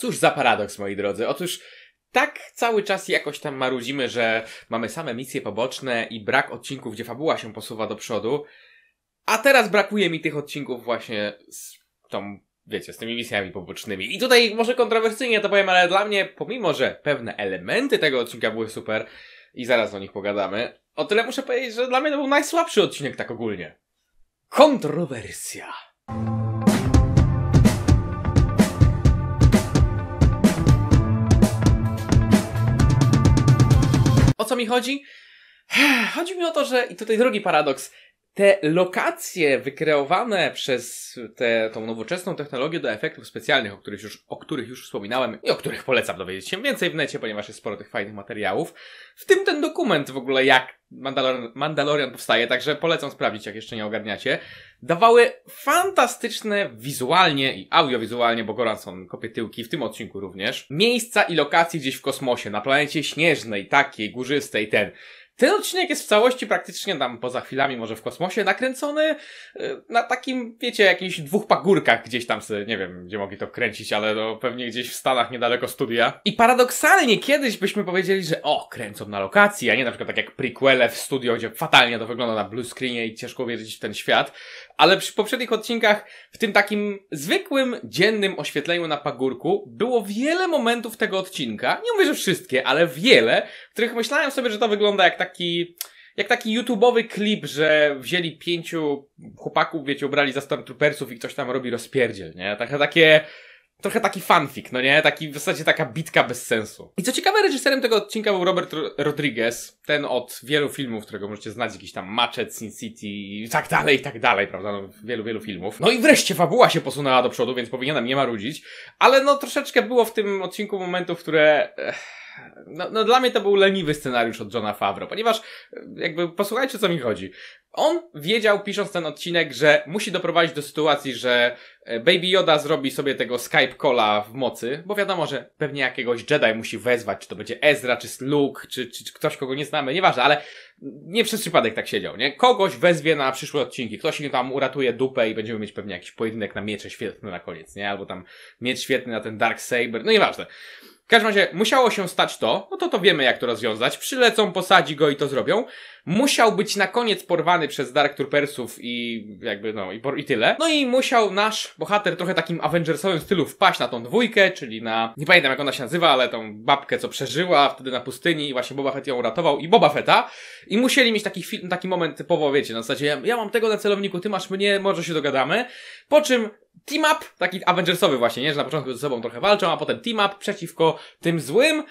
Cóż za paradoks, moi drodzy. Otóż tak cały czas jakoś tam marudzimy, że mamy same misje poboczne i brak odcinków, gdzie fabuła się posuwa do przodu. A teraz brakuje mi tych odcinków właśnie z tą, wiecie, z tymi misjami pobocznymi. I tutaj może kontrowersyjnie to powiem, ale dla mnie, pomimo że pewne elementy tego odcinka były super i zaraz o nich pogadamy, o tyle muszę powiedzieć, że dla mnie to był najsłabszy odcinek tak ogólnie. Kontrowersja. co mi chodzi? Chodzi mi o to, że, i tutaj drugi paradoks, te lokacje wykreowane przez tę tą nowoczesną technologię do efektów specjalnych, o których, już, o których już wspominałem i o których polecam dowiedzieć się więcej w necie, ponieważ jest sporo tych fajnych materiałów, w tym ten dokument w ogóle jak Mandalor Mandalorian powstaje, także polecam sprawdzić, jak jeszcze nie ogarniacie, dawały fantastyczne wizualnie i audiowizualnie, bo Goranson kopie tyłki, w tym odcinku również, miejsca i lokacje gdzieś w kosmosie, na planecie śnieżnej, takiej, górzystej, ten... Ten odcinek jest w całości praktycznie tam poza chwilami, może w kosmosie, nakręcony y, na takim, wiecie, jakichś dwóch pagórkach gdzieś tam, sobie, nie wiem, gdzie mogli to kręcić, ale no, pewnie gdzieś w Stanach niedaleko studia. I paradoksalnie kiedyś byśmy powiedzieli, że o, kręcą na lokacji, a nie na przykład tak jak prequele w studio, gdzie fatalnie to wygląda na blue i ciężko wiedzieć w ten świat ale przy poprzednich odcinkach, w tym takim zwykłym, dziennym oświetleniu na pagórku, było wiele momentów tego odcinka, nie mówię, że wszystkie, ale wiele, w których myślałem sobie, że to wygląda jak taki, jak taki YouTube'owy klip, że wzięli pięciu chłopaków, wiecie, ubrali za Stormtroopersów i ktoś tam robi rozpierdziel, nie? Takie, takie trochę taki fanfic, no nie? Taki w zasadzie taka bitka bez sensu. I co ciekawe, reżyserem tego odcinka był Robert Rodriguez, ten od wielu filmów, którego możecie znać, jakiś tam Machete, Sin City i tak dalej, i tak dalej, prawda? No, wielu, wielu filmów. No i wreszcie fabuła się posunęła do przodu, więc powinienem nie marudzić, ale no troszeczkę było w tym odcinku momentów, które... Ech no, no dla mnie to był leniwy scenariusz od Johna Favro, ponieważ e, jakby posłuchajcie co mi chodzi. On wiedział, pisząc ten odcinek, że musi doprowadzić do sytuacji, że e, Baby Yoda zrobi sobie tego Skype cola w mocy, bo wiadomo, że pewnie jakiegoś Jedi musi wezwać, czy to będzie Ezra, czy Luke, czy, czy, czy ktoś, kogo nie znamy, nieważne, ale nie przez przypadek tak siedział, nie? Kogoś wezwie na przyszłe odcinki, ktoś im tam uratuje dupę i będziemy mieć pewnie jakiś pojedynek na miecze świetny na koniec, nie? Albo tam miecz świetny na ten Dark Saber, no nieważne. W każdym razie musiało się stać to, no to to wiemy jak to rozwiązać, przylecą, posadzi go i to zrobią. Musiał być na koniec porwany przez Dark Troopersów i jakby no i, i tyle. No i musiał nasz bohater trochę takim Avengersowym stylu wpaść na tą dwójkę, czyli na, nie pamiętam jak ona się nazywa, ale tą babkę co przeżyła wtedy na pustyni i właśnie Boba Fett ją uratował i Boba Fetta. I musieli mieć taki, film, taki moment typowo, wiecie, na zasadzie ja, ja mam tego na celowniku, ty masz mnie, może się dogadamy. Po czym team up, taki Avengersowy właśnie, nie? Że na początku ze sobą trochę walczą, a potem team up przeciwko tym złym.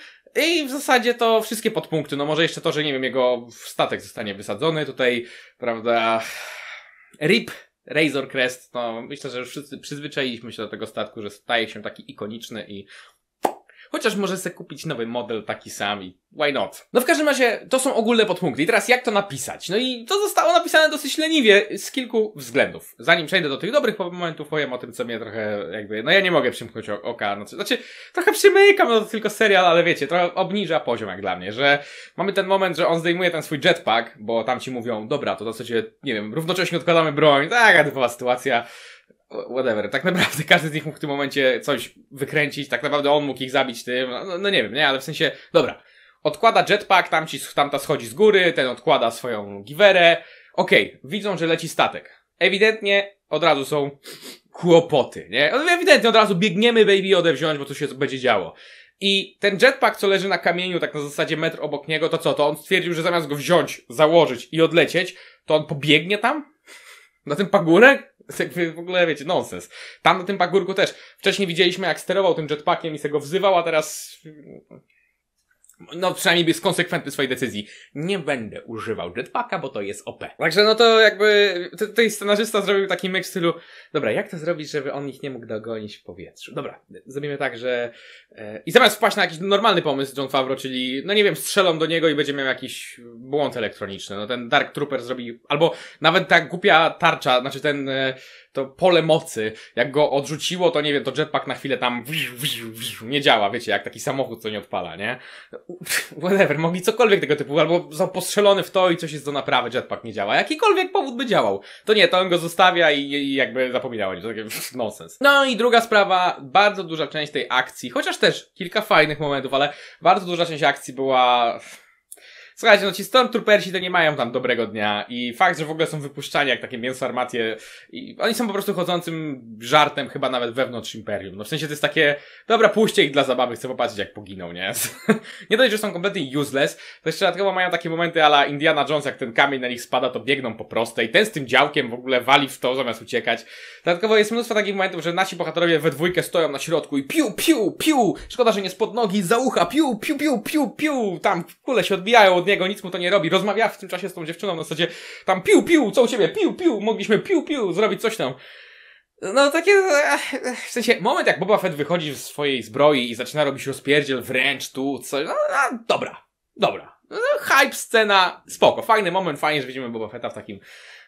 I w zasadzie to wszystkie podpunkty. No może jeszcze to, że nie wiem, jego statek zostanie wysadzony tutaj, prawda? RIP, Razor Crest. No myślę, że już wszyscy przyzwyczailiśmy się do tego statku, że staje się taki ikoniczny i Chociaż może sobie kupić nowy model taki sam i why not? No w każdym razie to są ogólne podpunkty. I teraz jak to napisać? No i to zostało napisane dosyć leniwie z kilku względów. Zanim przejdę do tych dobrych momentów, powiem o tym, co mnie trochę jakby... No ja nie mogę przymknąć oka. No, znaczy, trochę przymykam, no to tylko serial, ale wiecie, trochę obniża poziom jak dla mnie, że mamy ten moment, że on zdejmuje ten swój jetpack, bo tam ci mówią, dobra, to dosyć, nie wiem, równocześnie odkładamy broń. Taka typowa sytuacja whatever. Tak naprawdę każdy z nich mógł w tym momencie coś wykręcić, tak naprawdę on mógł ich zabić tym, no, no, no nie wiem, nie, ale w sensie, dobra, Odkłada jetpack, tam ci, tamta schodzi z góry, ten odkłada swoją giwerę. Okej, okay, widzą, że leci statek. Ewidentnie od razu są kłopoty, nie? Ewidentnie od razu biegniemy baby wziąć, bo to się będzie działo. I ten jetpack, co leży na kamieniu, tak na zasadzie metr obok niego, to co? To on stwierdził, że zamiast go wziąć, założyć i odlecieć, to on pobiegnie tam? Na tym pagórek? Jakby w ogóle, wiecie, nonsens. Tam na tym pagórku też. Wcześniej widzieliśmy, jak sterował tym jetpackiem i se go wzywał, a teraz no przynajmniej jest konsekwentny w swojej decyzji. Nie będę używał jetpacka, bo to jest OP. Także no to jakby tutaj scenarzysta zrobił taki mix w stylu, dobra, jak to zrobić, żeby on ich nie mógł dogonić w powietrzu? Dobra, zrobimy tak, że... E, I zamiast wpaść na jakiś normalny pomysł John Favreau, czyli, no nie wiem, strzelą do niego i będzie miał jakiś błąd elektroniczny. No ten Dark Trooper zrobił, albo nawet ta głupia tarcza, znaczy ten, e, to pole mocy, jak go odrzuciło, to nie wiem, to jetpack na chwilę tam nie działa, wiecie, jak taki samochód, co nie odpala, nie? Whatever, mogli cokolwiek tego typu, albo został postrzelony w to i coś jest do naprawy, jetpack nie działa. Jakikolwiek powód by działał. To nie, to on go zostawia i, i jakby zapominał o nim. To taki nonsens. No i druga sprawa, bardzo duża część tej akcji, chociaż też kilka fajnych momentów, ale bardzo duża część akcji była Słuchajcie, no ci Stormtroopersi to nie mają tam dobrego dnia i fakt, że w ogóle są wypuszczani jak takie mięso armatie i oni są po prostu chodzącym żartem chyba nawet wewnątrz Imperium. No w sensie to jest takie, dobra, puśćcie ich dla zabawy, chcę popatrzeć jak poginą, nie? nie dość, że są kompletnie useless, to jeszcze dodatkowo mają takie momenty ala Indiana Jones, jak ten kamień na nich spada, to biegną po prostej, ten z tym działkiem w ogóle wali w to zamiast uciekać. Dodatkowo jest mnóstwo takich momentów, że nasi bohaterowie we dwójkę stoją na środku i piu, piu, piu, szkoda, że nie spod nogi, za ucha, piu, piu, piu, piu, piu, tam kule się odbijają od niego, nic mu to nie robi. Rozmawia w tym czasie z tą dziewczyną na zasadzie tam piu piu co u ciebie, piu piu mogliśmy piu piu zrobić coś tam. No takie, eh, eh, w sensie, moment jak Boba Fett wychodzi w swojej zbroi i zaczyna robić rozpierdziel wręcz tu, coś, no, no dobra, dobra. No, hype, scena, spoko, fajny moment, fajnie, że widzimy Boba Fetta w takim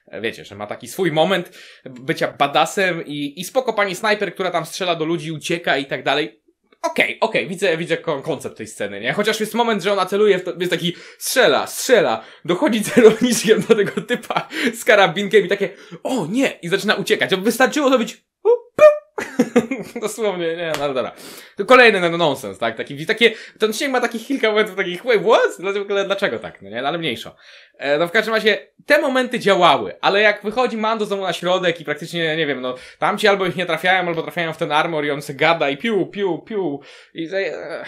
e, wiecie, że ma taki swój moment bycia badasem i, i spoko pani snajper, która tam strzela do ludzi, ucieka i tak dalej okej, okay, okej, okay, widzę, widzę koncept tej sceny, nie? Chociaż jest moment, że on aceluje, jest taki strzela, strzela, dochodzi celowniczkiem do tego typa z karabinkiem i takie, o nie, i zaczyna uciekać. Wystarczyło zrobić Dosłownie, nie, no ale dobra. To kolejny no, no nonsens, tak? Taki, takie, ten film ma takich kilka momentów takich, wait, what? Dlaczego, dlaczego tak? No nie, no, ale mniejszo. E, no w każdym razie, te momenty działały, ale jak wychodzi Mando znowu na środek i praktycznie, nie wiem, no, tamci albo ich nie trafiają, albo trafiają w ten armor i on se gada i piu, piu, piu i... E,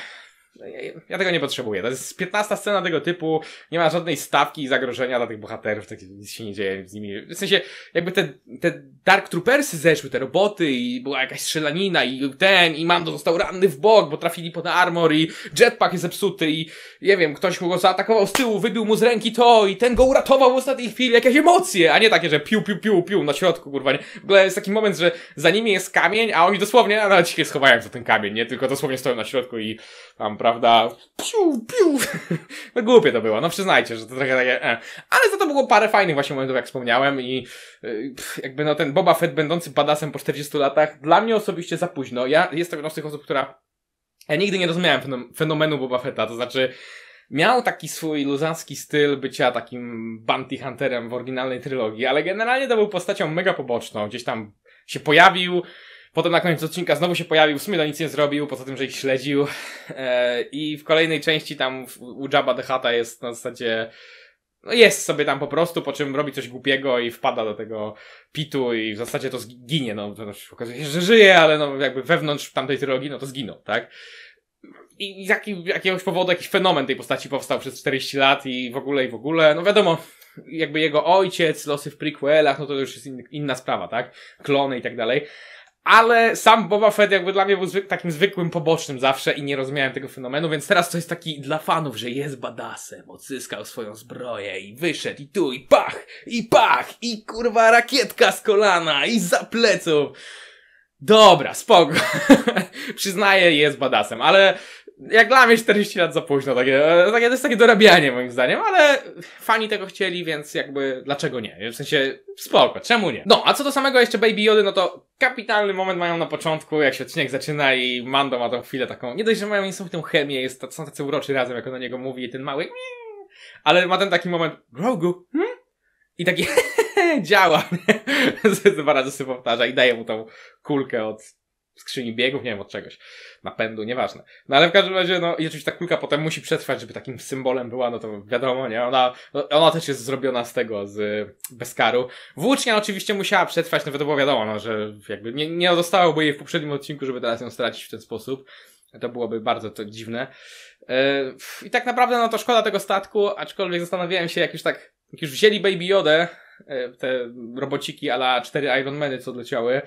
ja tego nie potrzebuję. To jest 15 scena tego typu, nie ma żadnej stawki i zagrożenia dla tych bohaterów, tak, nic się nie dzieje z nimi. W sensie, jakby te, te Dark Troopersy zeszły, te roboty i była jakaś strzelanina i ten, i Mando został ranny w bok, bo trafili pod armor i jetpack jest zepsuty i, nie wiem, ktoś go zaatakował z tyłu, wybił mu z ręki to i ten go uratował w ostatniej chwili, jakieś emocje, a nie takie, że piu, piu, piu, piu na środku, kurwa, nie. W ogóle jest taki moment, że za nimi jest kamień, a oni dosłownie, nawet się schowają za ten kamień, nie? Tylko dosłownie stoją na środku i tam, prawda, prawda? Piu, piu. No głupie to było, no przyznajcie, że to trochę takie... E. Ale za to było parę fajnych właśnie momentów, jak wspomniałem i e, pff, jakby no ten Boba Fett będący badasem po 40 latach, dla mnie osobiście za późno. Ja jestem jedną z tych osób, która... Ja nigdy nie rozumiałem fenomenu Boba Fetta, to znaczy miał taki swój luzacki styl bycia takim bounty hunterem w oryginalnej trylogii, ale generalnie to był postacią mega poboczną. Gdzieś tam się pojawił, Potem na koniec odcinka znowu się pojawił, w sumie to nic nie zrobił, poza tym, że ich śledził. E, I w kolejnej części tam u Jabba the Hutta jest na zasadzie no jest sobie tam po prostu, po czym robi coś głupiego i wpada do tego pitu i w zasadzie to zginie, no to znaczy okazuje się, że żyje, ale no jakby wewnątrz tamtej trylogii, no to zginął, tak? I z jakim, jakiegoś powodu jakiś fenomen tej postaci powstał przez 40 lat i w ogóle i w ogóle, no wiadomo, jakby jego ojciec, losy w prequelach, no to już jest inna sprawa, tak? Klony i tak dalej, ale sam Boba Fett jakby dla mnie był takim zwykłym pobocznym zawsze i nie rozumiałem tego fenomenu, więc teraz to jest taki dla fanów, że jest badasem, odzyskał swoją zbroję i wyszedł i tu, i pach, i pach, i kurwa rakietka z kolana, i za pleców. Dobra, spoko. Przyznaję, jest badasem, ale jak dla mnie 40 lat za późno, takie, e, takie, to jest takie dorabianie moim zdaniem, ale fani tego chcieli, więc jakby dlaczego nie? W sensie spoko, czemu nie? No, a co do samego jeszcze Baby Jody, no to kapitalny moment mają na początku, jak się odcinek zaczyna i Mando ma tą chwilę taką, nie dość, że mają niesamowitą chemię, jest, są tacy uroczy razem, jak on na niego mówi i ten mały, ale ma ten taki moment, Grogu, hmm? I taki, działa, dwa razy sobie powtarza i daje mu tą kulkę od skrzyni biegów, nie wiem, od czegoś, napędu, nieważne. No ale w każdym razie, no i oczywiście ta kulka potem musi przetrwać, żeby takim symbolem była, no to wiadomo, nie? Ona, no, ona też jest zrobiona z tego, z Beskaru. Włócznia oczywiście musiała przetrwać, no to było wiadomo, no, że jakby nie, nie zostałoby jej w poprzednim odcinku, żeby teraz ją stracić w ten sposób. To byłoby bardzo to dziwne. E, I tak naprawdę, no to szkoda tego statku, aczkolwiek zastanawiałem się, jak już tak, jak już wzięli Baby Jodę, e, te robociki ala cztery Iron Many, co odleciały,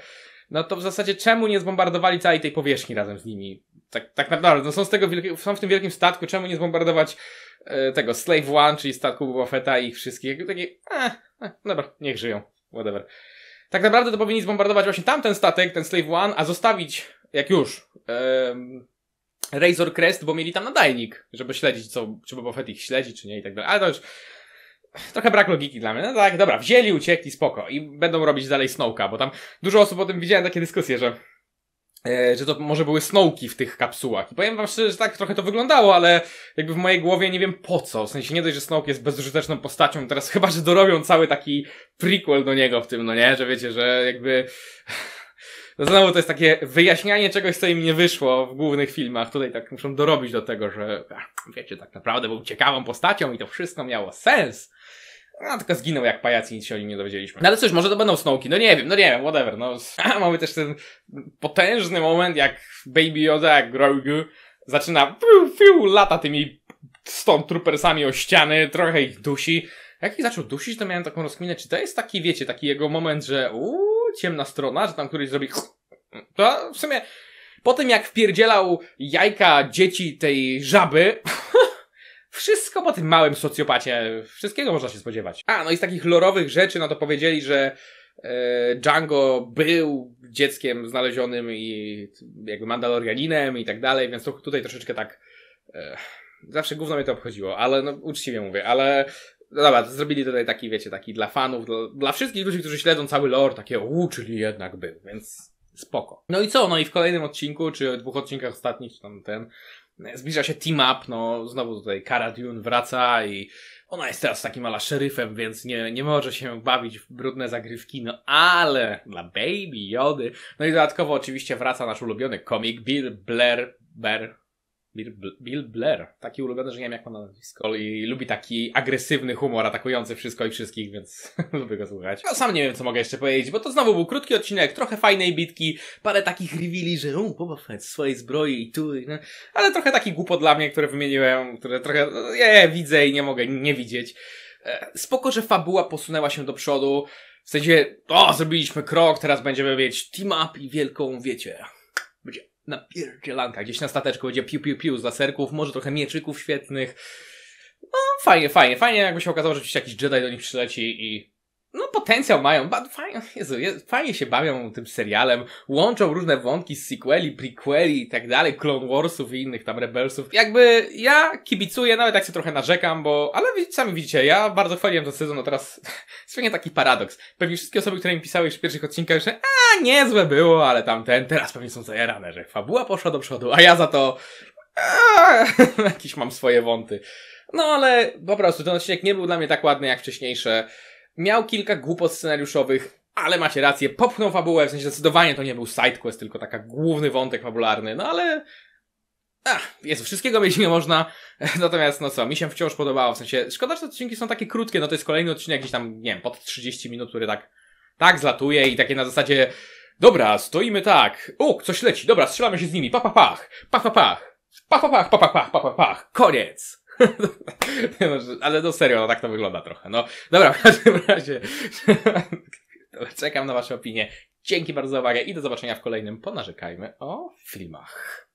no to w zasadzie czemu nie zbombardowali całej tej powierzchni razem z nimi? Tak, tak naprawdę, no są, z tego wielki, są w tym wielkim statku, czemu nie zbombardować e, tego Slave One, czyli statku Boba Fetta i ich wszystkich? Takie, eh, eh, dobra, niech żyją, whatever. Tak naprawdę to powinni zbombardować właśnie tamten statek, ten Slave One, a zostawić, jak już, e, Razor Crest, bo mieli tam nadajnik, żeby śledzić, co, czy Boba Fett ich śledzi, czy nie i tak dalej. Ale to już Trochę brak logiki dla mnie. No tak, dobra, wzięli, uciekli, spoko. I będą robić dalej Snowka, bo tam dużo osób o tym widziałem takie dyskusje, że e, że to może były snowki w tych kapsułach. I powiem wam szczerze, że tak trochę to wyglądało, ale jakby w mojej głowie nie wiem po co. W sensie nie dość, że Snowk jest bezużyteczną postacią, teraz chyba, że dorobią cały taki prequel do niego w tym, no nie? Że wiecie, że jakby... No znowu to jest takie wyjaśnianie czegoś, co im nie wyszło w głównych filmach. Tutaj tak muszą dorobić do tego, że wiecie, tak naprawdę był ciekawą postacią i to wszystko miało sens. A, tylko zginął jak pajac i nic się o nim nie dowiedzieliśmy. No ale cóż, może to będą Snowki, no nie wiem, no nie wiem, whatever, no. A, mamy też ten potężny moment, jak Baby Yoda, jak Grogu zaczyna fiu, fiu, lata tymi stąd troopersami o ściany, trochę ich dusi. Jak ich zaczął dusić, to miałem taką rozkminę, czy to jest taki, wiecie, taki jego moment, że uuu, ciemna strona, że tam któryś zrobi to w sumie po tym jak wpierdzielał jajka dzieci tej żaby, wszystko po tym małym socjopacie. Wszystkiego można się spodziewać. A, no i z takich lorowych rzeczy, no to powiedzieli, że e, Django był dzieckiem znalezionym i jakby Mandalorianinem i tak dalej, więc tutaj troszeczkę tak e, zawsze gówno mnie to obchodziło, ale no uczciwie mówię, ale no dobra, zrobili tutaj taki, wiecie, taki dla fanów, dla, dla wszystkich ludzi, którzy śledzą cały lore, takie u, czyli jednak był, więc spoko. No i co? No i w kolejnym odcinku, czy dwóch odcinkach ostatnich, czy tam ten, Zbliża się team up, no znowu tutaj Cara Dune wraca i ona jest teraz takim ala szeryfem, więc nie, nie może się bawić w brudne zagrywki, no ale dla Baby Jody. No i dodatkowo oczywiście wraca nasz ulubiony komik Bill Blair Blair, Bill, Bill Blair, taki ulubiony, że nie wiem jak ma na nazwisko. I lubi taki agresywny humor atakujący wszystko i wszystkich, więc lubię go słuchać. No sam nie wiem co mogę jeszcze powiedzieć, bo to znowu był krótki odcinek, trochę fajnej bitki, parę takich reveali, że um, Boba Fett swojej zbroi i tu, i no. ale trochę taki głupot dla mnie, które wymieniłem, które trochę no, je, ja, widzę i nie mogę nie widzieć. E, spoko, że fabuła posunęła się do przodu, w sensie, o, zrobiliśmy krok, teraz będziemy mieć team up i wielką, wiecie, będzie na napierdzielanka. Gdzieś na stateczku będzie piu, piu, piu z laserków, może trochę mieczyków świetnych. No, fajnie, fajnie, fajnie, jakby się okazało, że gdzieś jakiś Jedi do nich przyleci i no potencjał mają, fajnie, Jezu, jest, fajnie się bawią tym serialem, łączą różne wątki z sequeli, prequeli i tak dalej, Clone Warsów i innych tam Rebelsów. Jakby ja kibicuję, nawet jak się trochę narzekam, bo, ale sami widzicie, ja bardzo chwaliłem ten sezon, no teraz spełnia taki paradoks. Pewnie wszystkie osoby, które mi pisały już w pierwszych odcinkach, że a, niezłe było, ale tamten, teraz pewnie są zajarane, że fabuła poszła do przodu, a ja za to jakieś mam swoje wąty. No ale po prostu ten odcinek nie był dla mnie tak ładny jak wcześniejsze. Miał kilka głupot scenariuszowych, ale macie rację, popchnął fabułę, w sensie zdecydowanie to nie był sidequest, tylko taka główny wątek fabularny, no ale... Ach, jest, wszystkiego mieć nie można, natomiast no co, mi się wciąż podobało, w sensie szkoda, że odcinki są takie krótkie, no to jest kolejny odcinek gdzieś tam, nie wiem, pod 30 minut, który tak, tak zlatuje i takie na zasadzie, dobra, stoimy tak, o, coś leci, dobra, strzelamy się z nimi, pa, pa, pach, pa, pa, pach, pa, pa, pach, pa, pa, pach, pa, pa, pach, koniec. No, ale no serio, no tak to wygląda trochę. No dobra, w każdym razie czekam na Wasze opinie. Dzięki bardzo za uwagę i do zobaczenia w kolejnym Ponarzekajmy o filmach.